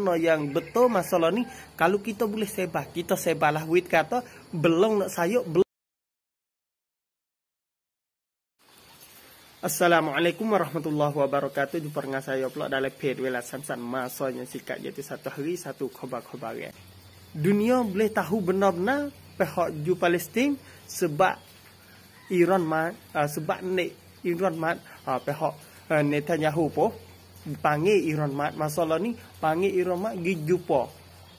no yang betul masalah ni kalau kita boleh sebah kita sebalah wit kata belum nak sayo belum Assalamualaikum warahmatullahi wabarakatuh jumpa dengan saya pula dalam paid wala samsan masanya sikat jadi satu hari satu khabar-khabar dunia boleh tahu benar-benar pihak ju Palestin sebab Iran ma, uh, sebab ni Iran ma, uh, pihak uh, Netanyahu pun pangi iron mat masalah ni pangi iron mat Gijupo.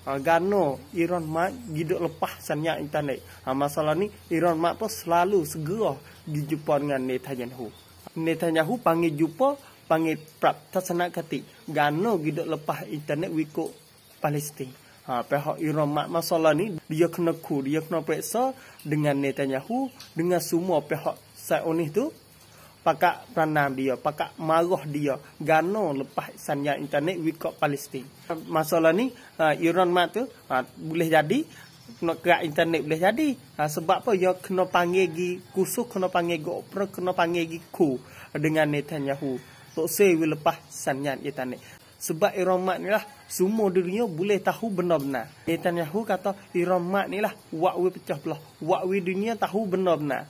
Ha, gano iron mat gi lepas sanya internet ha, masalah ni iron mat tu selalu segera Gijupo dengan netanyahu netanyahu pangi jupo pange prap tasana kati gano gi lepas internet wiko palestin ha pihak iron mat masalah ni dia kena ku dia kena periksa dengan netanyahu dengan semua pihak Sionis tu pakak pranam dia, pakak marah dia. Gano lepas sanya internet wikok Palestin. Masalah ni uh, Iran mat tu uh, boleh jadi nak kerak internet boleh jadi. Uh, sebab apa? Ya kena panggil gi kusuk, kena panggil gi opera, kena panggil gi ku dengan Netanyahu. Tok sewi lepas sanya internet. Sebab Iran mat ni lah semua dunia boleh tahu benar-benar. Netanyahu kata Iran mat ni lah wakwi pecah belah. Wakwi dunia tahu benar-benar.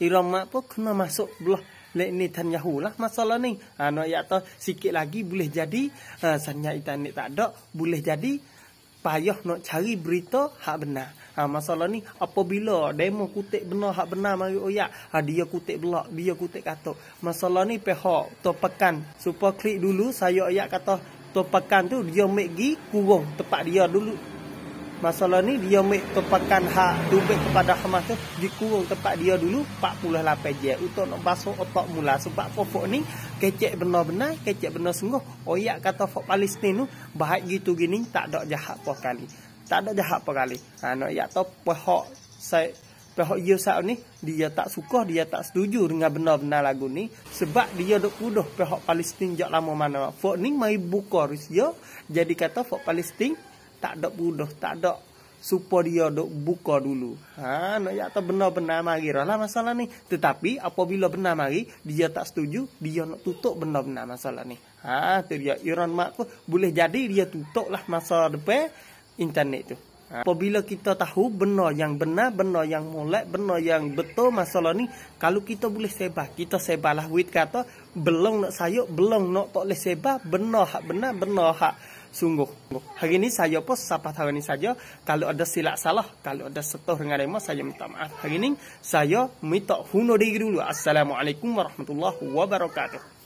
Iran mat pun kena masuk belah Netanyahu lah masalah ni. Ha, nak ayat tu sikit lagi boleh jadi. Ha, sanya kita ni tak ada. Boleh jadi payah nak cari berita hak benar. Ha, masalah ni apabila demo kutik benar hak benar mari oyak ha, dia kutik belak dia kutik kata masalah ni pehok pihak pekan supaya klik dulu saya oyak kata pekan tu dia make gi kurung tempat dia dulu masalah ni dia ambil tepakan hak dubek kepada Hamas tu dikurung tempat dia dulu 48 jam untuk nak basuh otak mula sebab fok ni kecek benar-benar kecek benar sungguh oyak kata fok Palestin tu bahat gitu gini tak ada jahat apa kali tak ada jahat apa kali ha, nak yak tau pihak saya Pihak Yusuf ni, dia tak suka, dia tak setuju dengan benar-benar lagu ni. Sebab dia dok kuduh pihak Palestin jauh lama mana. Fok ni mai buka Rusia. Jadi kata Fok Palestin tak ada buduh, tak ada supaya dia dok buka dulu. Ha, nak ya tak benar-benar mari lah masalah ni. Tetapi apabila benar mari, dia tak setuju, dia nak tutup benar-benar masalah ni. Ha, tu dia Iran mak tu boleh jadi dia tutup lah masa depan internet tu. Ha, apabila kita tahu benda yang benar, benda yang molek, benda yang betul masalah ni, kalau kita boleh sebar, kita sebarlah wit kata belum nak sayuk, belum nak tak boleh sebar, benar hak benar, benar hak sungguh. Hari ini saya pos sapa tahun ini saja. Kalau ada silap salah, kalau ada setuh dengan lima, saya minta maaf. Hari ini saya minta huno diri dulu. Assalamualaikum warahmatullahi wabarakatuh.